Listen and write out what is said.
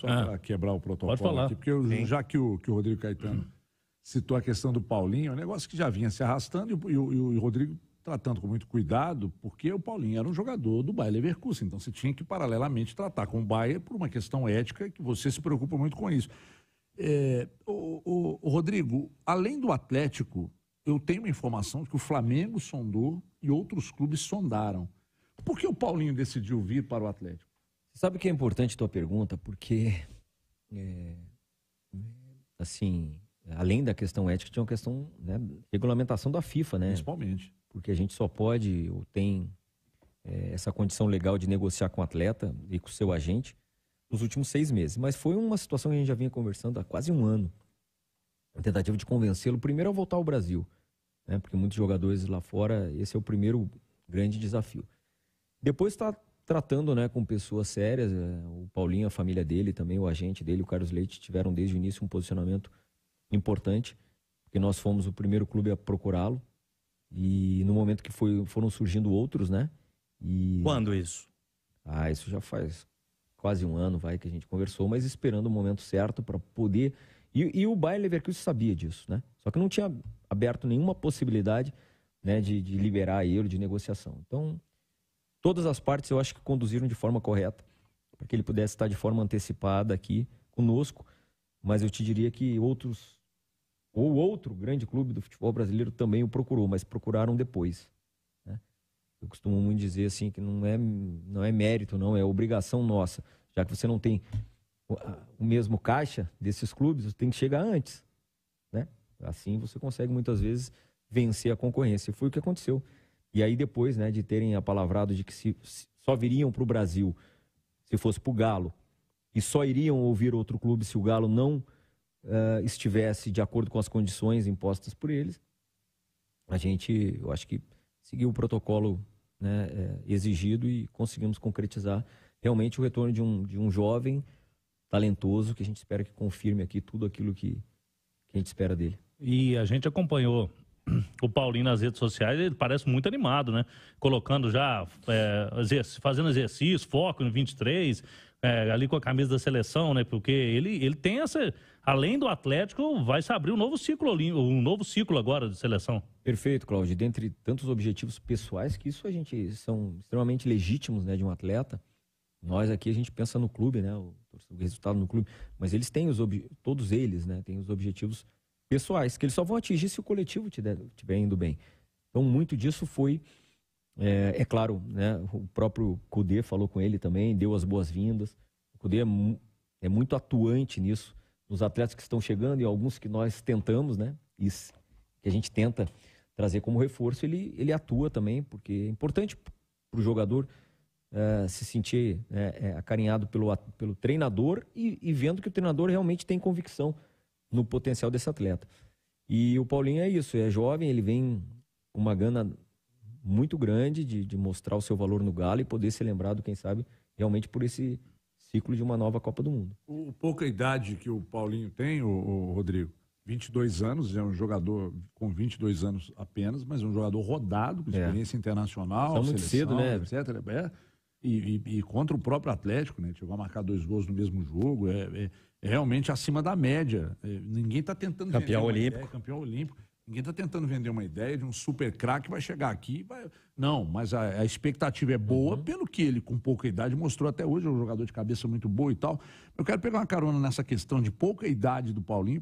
Só ah. para quebrar o protocolo aqui, porque eu, já que o, que o Rodrigo Caetano citou a questão do Paulinho, é um negócio que já vinha se arrastando e, o, e o, e o Rodrigo tratando com muito cuidado, porque o Paulinho era um jogador do Bayer Leverkusen, então você tinha que paralelamente tratar com o Bayer por uma questão ética que você se preocupa muito com isso. É, o, o, Rodrigo, além do Atlético, eu tenho uma informação de que o Flamengo sondou e outros clubes sondaram. Por que o Paulinho decidiu vir para o Atlético? Sabe que é importante tua pergunta, porque, é, é, assim, além da questão ética, tinha uma questão, né, regulamentação da FIFA, né? Principalmente. Porque a gente só pode, ou tem é, essa condição legal de negociar com o atleta e com o seu agente nos últimos seis meses. Mas foi uma situação que a gente já vinha conversando há quase um ano. A tentativa de convencê-lo, primeiro, a voltar ao Brasil. Né? Porque muitos jogadores lá fora, esse é o primeiro grande desafio. Depois está tratando né, com pessoas sérias. É, o Paulinho, a família dele também, o agente dele, o Carlos Leite, tiveram desde o início um posicionamento importante, porque nós fomos o primeiro clube a procurá-lo. E no momento que foi, foram surgindo outros, né? E... Quando isso? Ah, isso já faz quase um ano, vai, que a gente conversou, mas esperando o momento certo para poder. E, e o Bayern Leverkusen sabia disso, né? Só que não tinha aberto nenhuma possibilidade né, de, de liberar ele de negociação. Então, todas as partes eu acho que conduziram de forma correta, para que ele pudesse estar de forma antecipada aqui conosco. Mas eu te diria que outros, ou outro grande clube do futebol brasileiro também o procurou, mas procuraram depois. Né? Eu costumo muito dizer assim que não é, não é mérito, não, é obrigação nossa. Já que você não tem o mesmo caixa desses clubes, você tem que chegar antes. Né? Assim você consegue muitas vezes vencer a concorrência. Foi o que aconteceu. E aí depois, né, de terem apalavrado de que se, se só viriam para o Brasil se fosse para o Galo e só iriam ouvir outro clube se o Galo não uh, estivesse de acordo com as condições impostas por eles, a gente, eu acho que seguiu o protocolo né, é, exigido e conseguimos concretizar realmente o retorno de um, de um jovem talentoso que a gente espera que confirme aqui tudo aquilo que, que a gente espera dele. E a gente acompanhou o Paulinho nas redes sociais, ele parece muito animado, né? Colocando já, é, fazendo exercício, foco no 23, é, ali com a camisa da seleção, né? Porque ele, ele tem essa. Além do Atlético, vai se abrir um novo ciclo, um novo ciclo agora de seleção. Perfeito, Cláudio. Dentre tantos objetivos pessoais, que isso a gente são extremamente legítimos né, de um atleta. Nós aqui a gente pensa no clube, né? O, o resultado no clube. Mas eles têm os todos eles, né? Têm os objetivos pessoais pessoais, que eles só vão atingir se o coletivo estiver indo bem. Então, muito disso foi, é, é claro, né, o próprio Cudê falou com ele também, deu as boas-vindas. O Cudê é, é, muito atuante nisso, nos atletas que estão chegando e alguns que nós tentamos, né, isso, que a gente tenta trazer como reforço, ele, ele atua também, porque é importante para o jogador é, se sentir é, é, acarinhado pelo, pelo treinador e, e vendo que o treinador realmente tem convicção no potencial desse atleta. E o Paulinho é isso, é jovem, ele vem uma gana muito grande de, de mostrar o seu valor no Galo e poder ser lembrado, quem sabe, realmente por esse ciclo de uma nova Copa do Mundo. O, pouca idade que o Paulinho tem, o, o Rodrigo, 22 anos, é um jogador com 22 anos apenas, mas um jogador rodado, com é. experiência é. internacional, São muito cedo, né? etc. É e, e, e, contra o próprio Atlético, né? Chegou a marcar dois gols no mesmo jogo, é, é, é realmente acima da média. É, ninguém está tentando campeão olímpico. Ideia, campeão olímpico. Ninguém está tentando vender uma ideia de um super craque vai chegar aqui. Vai... Não, mas a, a expectativa é boa uhum. pelo que ele, com pouca idade, mostrou até hoje. É um jogador de cabeça muito boa e tal. Eu quero pegar uma carona nessa questão de pouca idade do Paulinho.